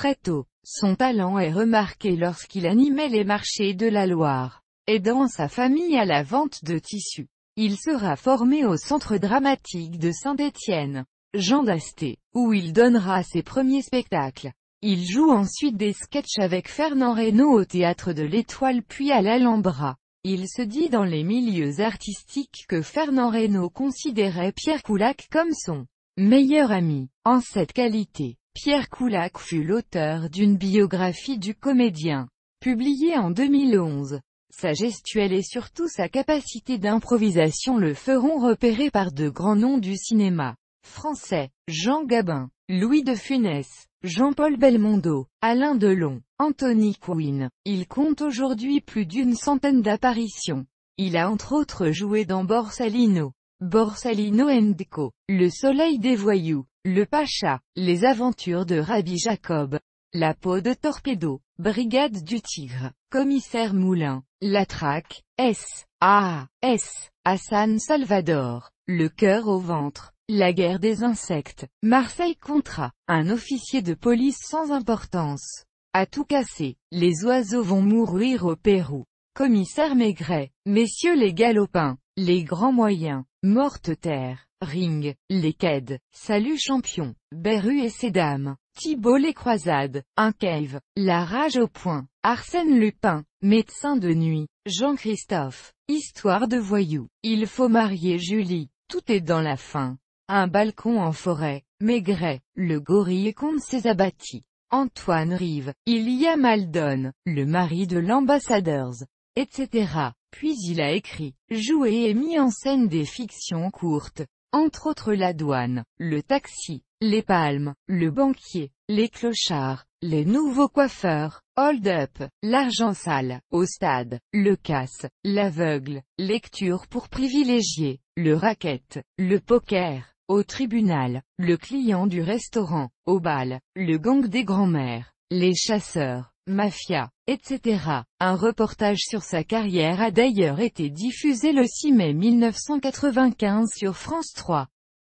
très tôt. Son talent est remarqué lorsqu'il animait les marchés de la Loire. Aidant sa famille à la vente de tissus, il sera formé au Centre dramatique de Saint-Étienne, Jean d'Asté, où il donnera ses premiers spectacles. Il joue ensuite des sketchs avec Fernand Reynaud au Théâtre de l'Étoile puis à l'Alhambra. Il se dit dans les milieux artistiques que Fernand Reynaud considérait Pierre Coulac comme son meilleur ami. En cette qualité, Pierre Coulac fut l'auteur d'une biographie du comédien, publiée en 2011. Sa gestuelle et surtout sa capacité d'improvisation le feront repérer par de grands noms du cinéma français, Jean Gabin, Louis de Funès, Jean-Paul Belmondo, Alain Delon, Anthony Quinn. Il compte aujourd'hui plus d'une centaine d'apparitions. Il a entre autres joué dans Borsalino, Borsalino Co, Le Soleil des Voyous, le Pacha, les aventures de Rabbi Jacob, la peau de torpedo, brigade du tigre, commissaire Moulin, la traque, S. A. S. Hassan Salvador, le cœur au ventre, la guerre des insectes, Marseille Contra, un officier de police sans importance. À tout casser, les oiseaux vont mourir au Pérou. Commissaire Maigret, messieurs les galopins, les grands moyens, morte terre. Ring, les Ked, Salut Champion, Beru et ses dames, Thibault les Croisades, Un Cave, La Rage au Point, Arsène Lupin, Médecin de Nuit, Jean-Christophe, Histoire de voyous, Il faut marier Julie, Tout est dans la fin, Un balcon en forêt, Maigret, Le gorille compte ses abattis, Antoine Rive, Il y a Maldon, Le mari de l'ambassadeurs, etc. Puis il a écrit, joué et mis en scène des fictions courtes, entre autres la douane, le taxi, les palmes, le banquier, les clochards, les nouveaux coiffeurs, hold-up, l'argent sale, au stade, le casse, l'aveugle, lecture pour privilégier, le racket, le poker, au tribunal, le client du restaurant, au bal, le gang des grands-mères, les chasseurs, mafia, etc. Un reportage sur sa carrière a d'ailleurs été diffusé le 6 mai 1995 sur France 3.